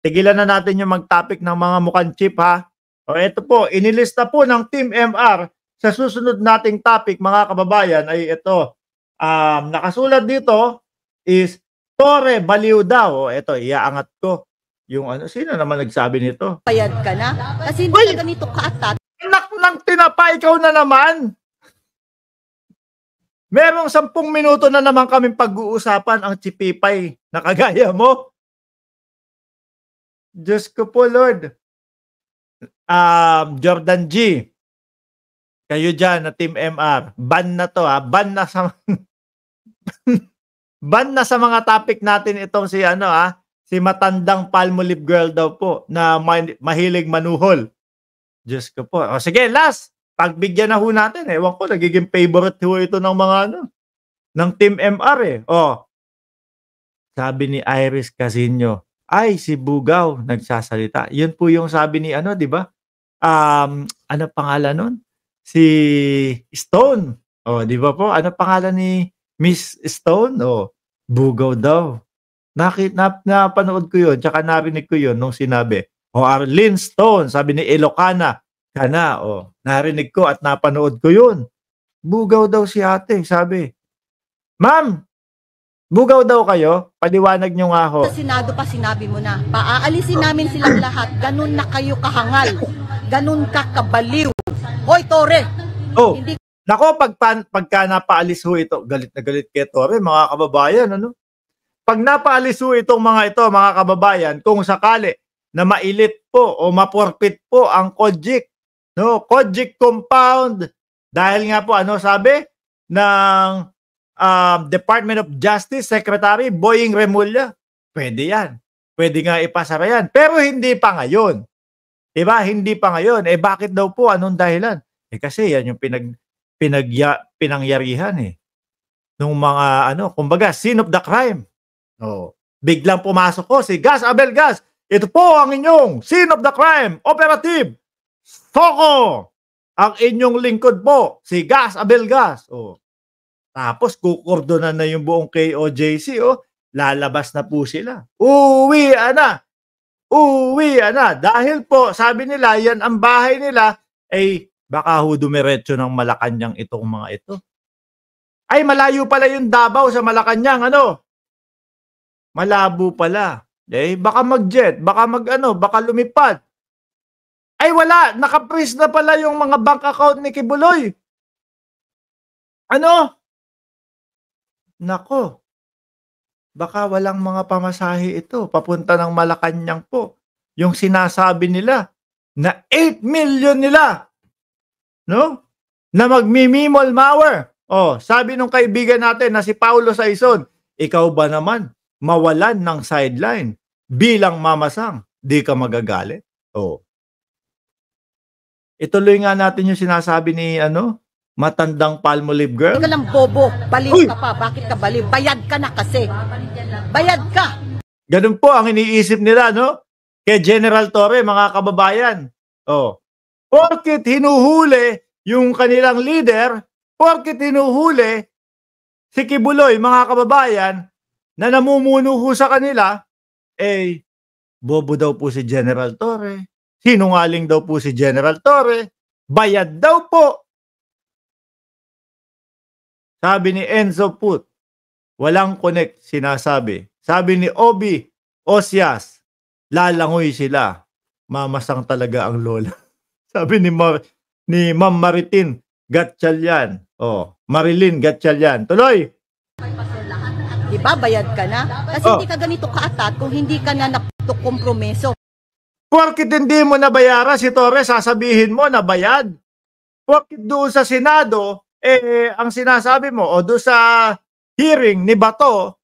Tigilan na natin yung mag-topic ng mga mukhang chip ha. O ito po, inilista po ng Team MR sa susunod nating topic mga kababayan ay ito. Um, nakasulat dito is Tore Baliw daw. O ito, iaangat ko. Yung ano, sino naman nagsabi nito? Payad ka na? Kasi hindi Uy! ka ganito kaatat. Anak ng tinapa, ikaw na naman. Merong sampung minuto na naman kaming pag-uusapan ang chipipay na kagaya mo. Diyos ko po, Lord. Um, Jordan G, kayo dyan na Team MR, ban na to ha, ah. ban na sa ban na sa mga topic natin itong si ano ha, ah, si matandang Palmolive girl daw po na ma- mahilig manuhol. Diyos ko po. O sige, last, pagbigyan na ho natin. Eh. Ewan ko, nagiging favorite ho ito ng mga ano, ng Team MR eh. O, sabi ni Iris Casino, ay si Bugaw nagsasalita. Yun po yung sabi ni ano, 'di ba? Um, ano pangalan nun? Si Stone. Oh, 'di ba po? Ano pangalan ni Miss Stone? Oh, Bugaw daw. Nakit nap, napanood ko 'yun, tsaka narinig ko 'yun nung sinabi. Oh, Arlene Stone, sabi ni Ilocana, kana oh. Narinig ko at napanood ko 'yun. Bugaw daw si ate, sabi. Ma'am, Bugaw daw kayo? Paliwanag niyo nga ho. Sa Senado pa sinabi mo na, paaalisin namin silang lahat. Ganun na kayo kahangal. Ganun ka kabaliw. Hoy, Tore! Oh, Hindi... nako, pag, pagka napaalis ho ito, galit na galit kay Tore, mga kababayan, ano? Pag napaalis ho itong mga ito, mga kababayan, kung sakali na mailit po o maporpit po ang Kojic, no? Kojic compound. Dahil nga po, ano sabi? ng um, Department of Justice Secretary Boying Remulla. Pwede yan. Pwede nga ipasara yan. Pero hindi pa ngayon. Diba? Hindi pa ngayon. Eh bakit daw po? Anong dahilan? Eh kasi yan yung pinag, pinagya, pinangyarihan eh. Nung mga ano, kumbaga, scene of the crime. Oh. Biglang pumasok ko si Gas Abel Gas. Ito po ang inyong scene of the crime, operative. Soko! Ang inyong lingkod po, si Gas Abel Gas. Oh. Tapos kukordonan na yung buong KOJC, oh. Lalabas na po sila. Uwi na! Uwi na! Dahil po, sabi nila, yan ang bahay nila, ay eh, baka ho dumiretso ng Malacanang itong mga ito. Ay, malayo pala yung Davao sa Malacanang, ano? Malabo pala. Eh, baka mag-jet, baka magano, baka lumipad. Ay, wala! naka-freeze na pala yung mga bank account ni Kibuloy. Ano? Nako, Baka walang mga pamasahe ito papunta ng Malacanang po. Yung sinasabi nila na 8 million nila. No? Na magmimimol mower. Oh, sabi nung kaibigan natin na si Paulo Saison, ikaw ba naman mawalan ng sideline bilang mamasang? Di ka magagalit? Oh. Ituloy nga natin yung sinasabi ni ano matandang palmolive girl? Hindi ka lang bobo. Baliw Uy! ka pa. Bakit ka baliw? Bayad ka na kasi. Bayad ka. Ganun po ang iniisip nila, no? Kay General Torre, mga kababayan. Oh. Porkit hinuhuli yung kanilang leader, porkit hinuhuli si Kibuloy, mga kababayan, na namumuno sa kanila, eh, bobo daw po si General Torre, sinungaling daw po si General Torre, bayad daw po sabi ni Enzo Put, walang connect sinasabi. Sabi ni Obi Osias, lalangoy sila. Mamasang talaga ang lola. Sabi ni Mar ni Ma'am Maritin Gatchalian. Oh, Marilyn Gatchalian. Tuloy. Diba, bayad ka na? Kasi oh. hindi ka ganito kaatat kung hindi ka na nakukompromiso. Porkit hindi mo nabayaran si Torres, sasabihin mo na bayad. Porkit doon sa Senado, eh ang sinasabi mo o do sa hearing ni Bato,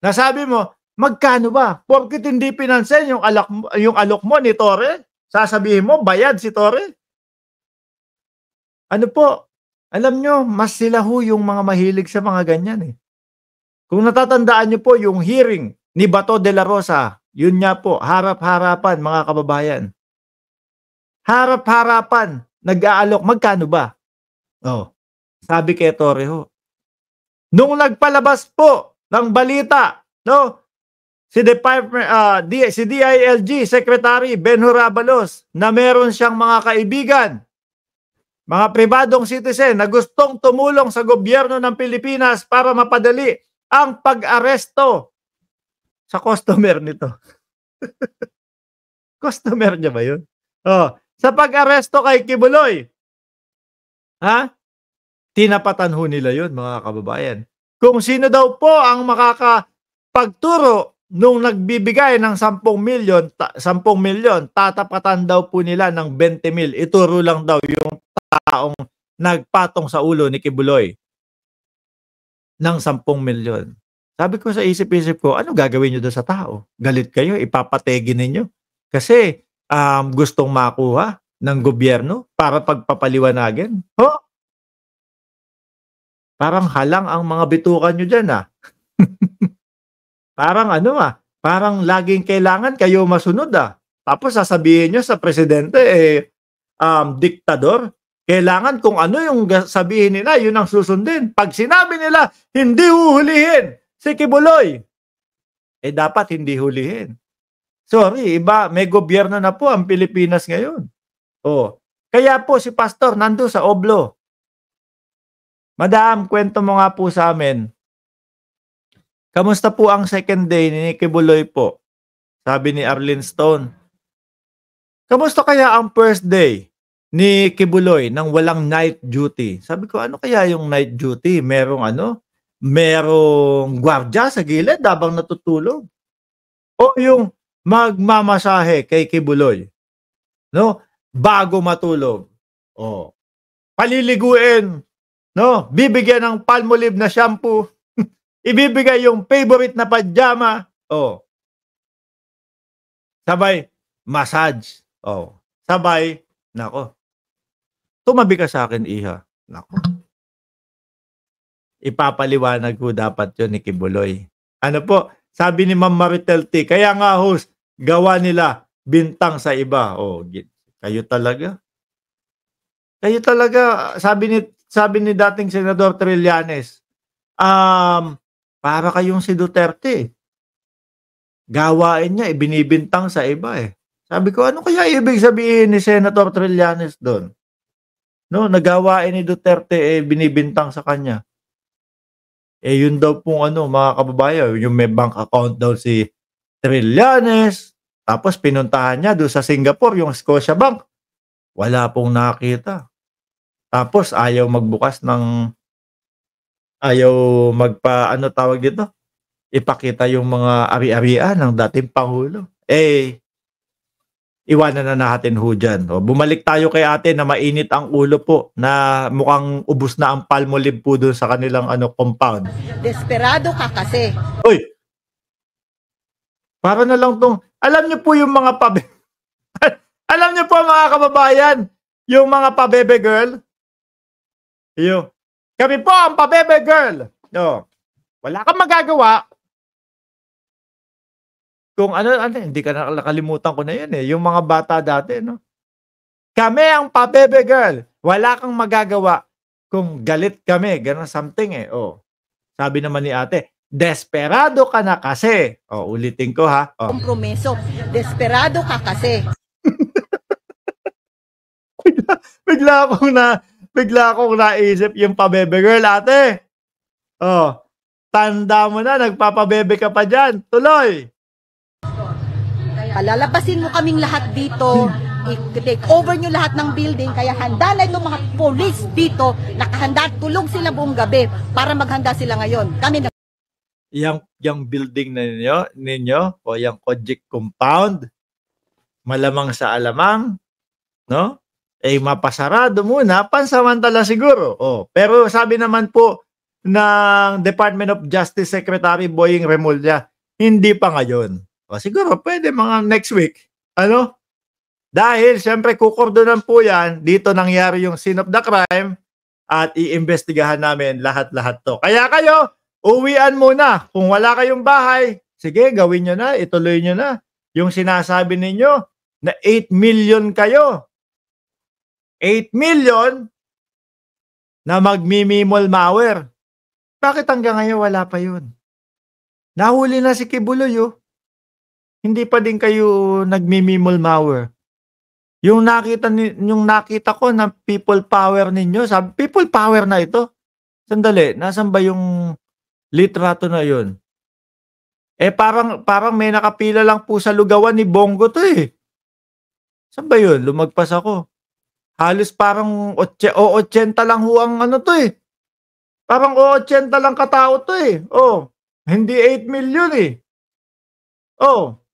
nasabi mo, magkano ba? Porkit hindi pinansin yung alak yung alok mo ni Torre, sasabihin mo bayad si Tore Ano po? Alam nyo, mas sila ho yung mga mahilig sa mga ganyan eh. Kung natatandaan nyo po yung hearing ni Bato de la Rosa, yun nga po, harap-harapan mga kababayan. Harap-harapan, nag-aalok, magkano ba? Oh, sabi kay Torreho, nung nagpalabas po ng balita, no, si Department uh, D, si DILG Secretary Ben Abalos na meron siyang mga kaibigan mga pribadong citizen na gustong tumulong sa gobyerno ng Pilipinas para mapadali ang pag-aresto sa customer nito. customer niya ba yun? Oh, sa pag-aresto kay Kibuloy, Ha? Tinapatan ho nila yun, mga kababayan. Kung sino daw po ang makakapagturo nung nagbibigay ng 10 milyon, 10 milyon, tatapatan daw po nila ng 20 mil. Ituro lang daw yung taong nagpatong sa ulo ni Kibuloy ng 10 milyon. Sabi ko sa isip-isip ko, ano gagawin nyo doon sa tao? Galit kayo, ipapategin ninyo. Kasi um, gustong makuha ng gobyerno para pagpapaliwanagin? Ho? Huh? Parang halang ang mga bitukan nyo dyan ah. parang ano ah, parang laging kailangan kayo masunod ah. Tapos sasabihin nyo sa presidente eh, um, diktador, kailangan kung ano yung sabihin nila, yun ang susundin. Pag sinabi nila, hindi huhulihin si Kibuloy. Eh dapat hindi hulihin. Sorry, iba, may gobyerno na po ang Pilipinas ngayon. Oh. Kaya po si pastor nando sa Oblo. Madam, kwento mo nga po sa amin. Kamusta po ang second day ni Nicky Buloy po? Sabi ni Arlene Stone. Kamusta kaya ang first day ni Kibuloy nang walang night duty? Sabi ko, ano kaya yung night duty? Merong ano? Merong gwardya sa gilid habang natutulog. O yung magmamasahe kay Kibuloy. No? bago matulog. Oh. Paliliguin, no? Bibigyan ng palmolive na shampoo. Ibibigay yung favorite na pajama. Oh. Sabay massage. Oh. Sabay nako. Tumabi ka sa akin, iha. Nako. Ipapaliwanag ko dapat 'yon ni Kibuloy. Ano po? Sabi ni Ma'am Maritel T, kaya nga host, gawa nila bintang sa iba. Oh, kayo talaga. Kayo talaga, sabi ni sabi ni dating Senador Trillanes, um, para kayong si Duterte. Gawain niya, ibinibintang sa iba eh. Sabi ko, ano kaya ibig sabihin ni Senator Trillanes doon? No, nagawain ni Duterte eh binibintang sa kanya. Eh yun daw pong ano, mga kababayan, yung may bank account daw si Trillanes, tapos pinuntahan niya doon sa Singapore, yung Scotia Bank. Wala pong nakita. Tapos ayaw magbukas ng ayaw magpa ano tawag dito? Ipakita yung mga ari-arian ng dating pangulo. Eh iwanan na natin ho dyan. O, bumalik tayo kay ate na mainit ang ulo po na mukhang ubus na ang palmolive po doon sa kanilang ano, compound. Desperado ka kasi. Uy! Para na lang tong alam niyo po yung mga pabe... Alam niyo po mga kababayan, yung mga pabebe girl. Yo. Kami po ang pabebe girl. No. Wala kang magagawa. Kung ano, ano, hindi ka nakalimutan ko na yun eh. Yung mga bata dati, no? Kami ang pabebe girl. Wala kang magagawa kung galit kami. Ganun something eh. Oh. Sabi naman ni ate, Desperado ka na kasi. O, oh, ulitin ko ha. Oh. Kompromiso. Desperado ka kasi. bigla, bigla akong na, bigla akong naisip yung pabebe girl, ate. Oh, tanda mo na, nagpapabebe ka pa dyan. Tuloy. Palalabasin mo kaming lahat dito. I-take over nyo lahat ng building. Kaya handa na yung mga police dito. Nakahanda at tulog sila buong gabi para maghanda sila ngayon. Kami na yung, yung building na ninyo, ninyo o yung Kojic compound, malamang sa alamang, no? Eh, mapasarado muna, pansamantala siguro. Oh, pero sabi naman po ng Department of Justice Secretary Boying Remulla, hindi pa ngayon. O, siguro pwede mga next week. Ano? Dahil siyempre kukordonan po yan, dito nangyari yung scene of the crime at iimbestigahan namin lahat-lahat to. Kaya kayo, uwian muna. Kung wala kayong bahay, sige, gawin nyo na, ituloy nyo na. Yung sinasabi ninyo na 8 million kayo. 8 million na magmimimol mawer. Bakit hanggang ngayon wala pa yun? Nahuli na si Kibuloy, oh. Hindi pa din kayo nagmimimol mawer. Yung nakita, ni, yung nakita ko ng people power ninyo, sabi, people power na ito. Sandali, nasan ba yung Litrato na yun. Eh parang, parang may nakapila lang po sa lugawan ni Bongo to eh. Saan ba yun? Lumagpas ako. Halos parang otse, o 80 lang ho ang ano to eh. Parang o 80 lang katao to eh. Oh, hindi 8 million eh. Oh,